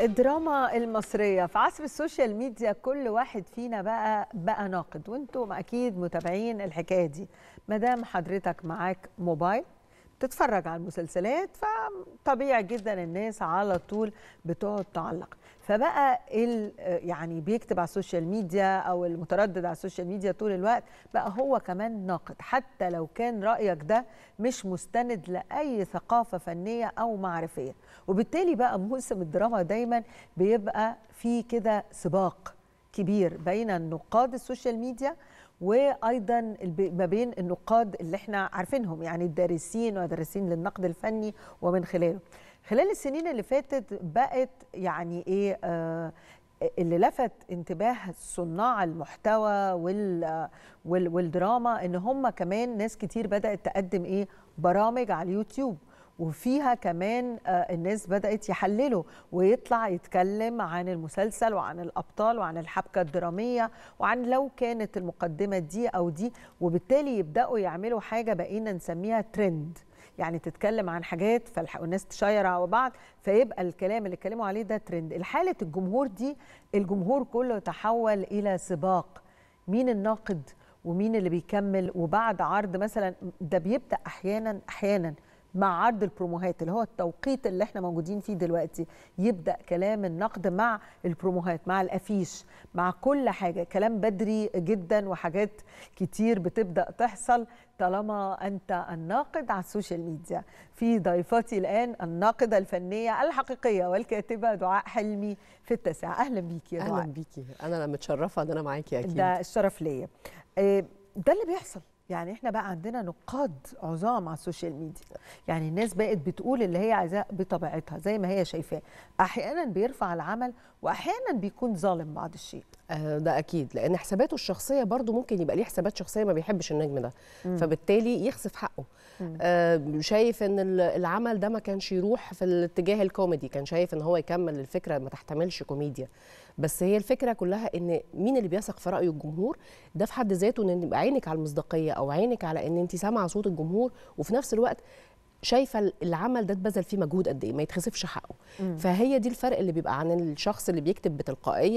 الدراما المصرية في عصر السوشيال ميديا كل واحد فينا بقى بقى ناقد وانتم اكيد متابعين الحكاية دي مدام حضرتك معاك موبايل بتتفرج على المسلسلات فطبيعي جدا الناس على طول بتقعد تعلق فبقى ال يعني بيكتب على السوشيال ميديا او المتردد على السوشيال ميديا طول الوقت بقى هو كمان ناقد حتى لو كان رايك ده مش مستند لاي ثقافه فنيه او معرفيه وبالتالي بقى موسم الدراما دايما بيبقى فيه كده سباق كبير بين النقاد السوشيال ميديا وايضا ما بين النقاد اللي احنا عارفينهم يعني الدارسين ودارسين للنقد الفني ومن خلاله خلال السنين اللي فاتت بقت يعني ايه آه اللي لفت انتباه صناع المحتوى وال والدراما ان هم كمان ناس كتير بدات تقدم ايه برامج على اليوتيوب وفيها كمان آه، الناس بدأت يحللوا ويطلع يتكلم عن المسلسل وعن الأبطال وعن الحبكة الدرامية وعن لو كانت المقدمة دي أو دي وبالتالي يبدأوا يعملوا حاجة بقينا نسميها ترند يعني تتكلم عن حاجات فالناس تشير على بعض فيبقى الكلام اللي اتكلموا عليه ده ترند الحالة الجمهور دي الجمهور كله تحول إلى سباق مين الناقد ومين اللي بيكمل وبعد عرض مثلا ده بيبدأ أحيانا أحيانا مع عرض البروموهات اللي هو التوقيت اللي احنا موجودين فيه دلوقتي يبدا كلام النقد مع البروموهات مع الافيش مع كل حاجه كلام بدري جدا وحاجات كتير بتبدا تحصل طالما انت الناقد على السوشيال ميديا في ضيفتي الان الناقده الفنيه الحقيقيه والكاتبه دعاء حلمي في التاسعه اهلا بيكي يا دعاء اهلا بيكي انا متشرفه ان انا معاكي اكيد ده الشرف ليا إيه، ده اللي بيحصل يعني احنا بقى عندنا نقاد عظام على السوشيال ميديا يعني الناس بقت بتقول اللي هي عايزاه بطبيعتها زي ما هي شايفاه احيانا بيرفع العمل واحيانا بيكون ظالم بعض الشيء آه، ده اكيد لان حساباته الشخصيه برضو ممكن يبقى ليه حسابات شخصيه ما بيحبش النجم ده مم. فبالتالي يخسف حقه آه شايف ان العمل ده ما كانش يروح في الاتجاه الكوميدي كان شايف ان هو يكمل الفكره ما تحتملش كوميديا بس هي الفكره كلها ان مين اللي بيثق في راي الجمهور ده في حد ذاته ان يبقى عينك على المصداقيه او عينك على ان انت سامعه صوت الجمهور وفي نفس الوقت شايفه العمل ده اتبذل فيه مجهود قد ايه ما يتخسفش حقه مم. فهي دي الفرق اللي بيبقى عن الشخص اللي بيكتب بتلقائيه